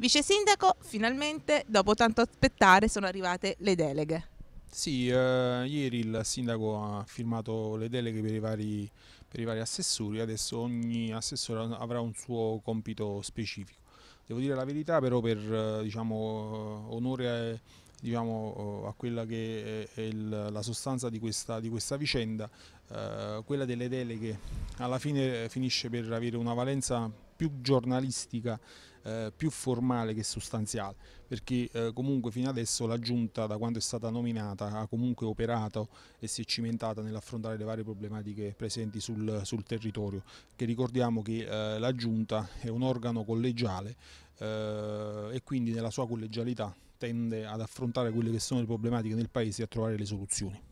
Vice sindaco, finalmente, dopo tanto aspettare, sono arrivate le deleghe. Sì, eh, ieri il sindaco ha firmato le deleghe per i, vari, per i vari assessori, adesso ogni assessore avrà un suo compito specifico. Devo dire la verità però per eh, diciamo, eh, onore diciamo, eh, a quella che è il, la sostanza di questa, di questa vicenda, eh, quella delle deleghe alla fine finisce per avere una valenza più giornalistica, eh, più formale che sostanziale, perché eh, comunque fino adesso la Giunta da quando è stata nominata ha comunque operato e si è cimentata nell'affrontare le varie problematiche presenti sul, sul territorio, che ricordiamo che eh, la Giunta è un organo collegiale eh, e quindi nella sua collegialità tende ad affrontare quelle che sono le problematiche nel Paese e a trovare le soluzioni.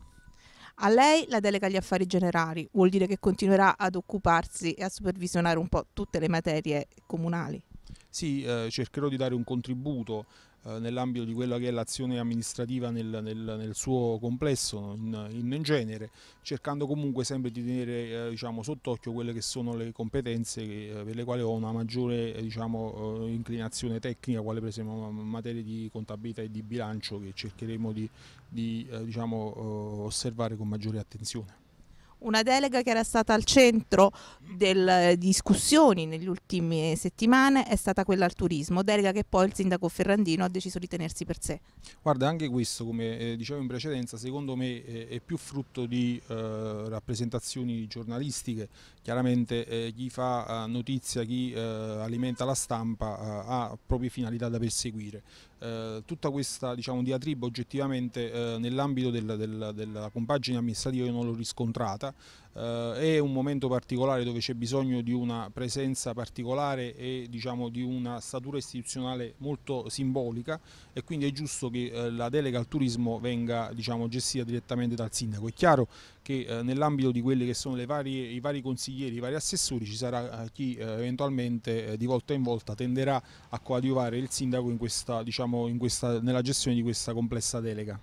A lei la delega agli affari generali, vuol dire che continuerà ad occuparsi e a supervisionare un po' tutte le materie comunali. Sì, eh, cercherò di dare un contributo eh, nell'ambito di quella che è l'azione amministrativa nel, nel, nel, suo complesso, in, in, genere, cercando comunque sempre di tenere eh, diciamo, sott'occhio quelle che sono le competenze che, eh, per le quali ho una maggiore eh, diciamo, eh, inclinazione tecnica, quale per esempio materie di contabilità e di bilancio che cercheremo di, di diciamo, osservare con maggiore attenzione una delega che era stata al centro delle eh, discussioni negli ultimi settimane è stata quella al turismo, delega che poi il sindaco Ferrandino ha deciso di tenersi per sé. Guarda, anche questo, come eh, dicevo in precedenza, secondo me è, eh, è più frutto di eh, rappresentazioni giornalistiche. Chiaramente eh, chi fa eh, notizia, chi alimenta la stampa ha proprie finalità da perseguire. tutta questa diciamo, diatriba oggettivamente nell'ambito del, del, della compagine amministrativa io non l'ho riscontrata, giornata, eh, è un momento particolare dove c'è bisogno di una presenza particolare e diciamo, di una statura istituzionale molto simbolica e quindi è giusto che eh, la delega al turismo venga diciamo, gestita direttamente dal sindaco. È chiaro che eh, nell'ambito di quelli che sono varie, i vari consiglieri, i vari assessori ci sarà eh, chi eh, eventualmente eh, di volta in volta tenderà a coadiuvare il sindaco in questa, diciamo, in questa, nella gestione di questa complessa delega.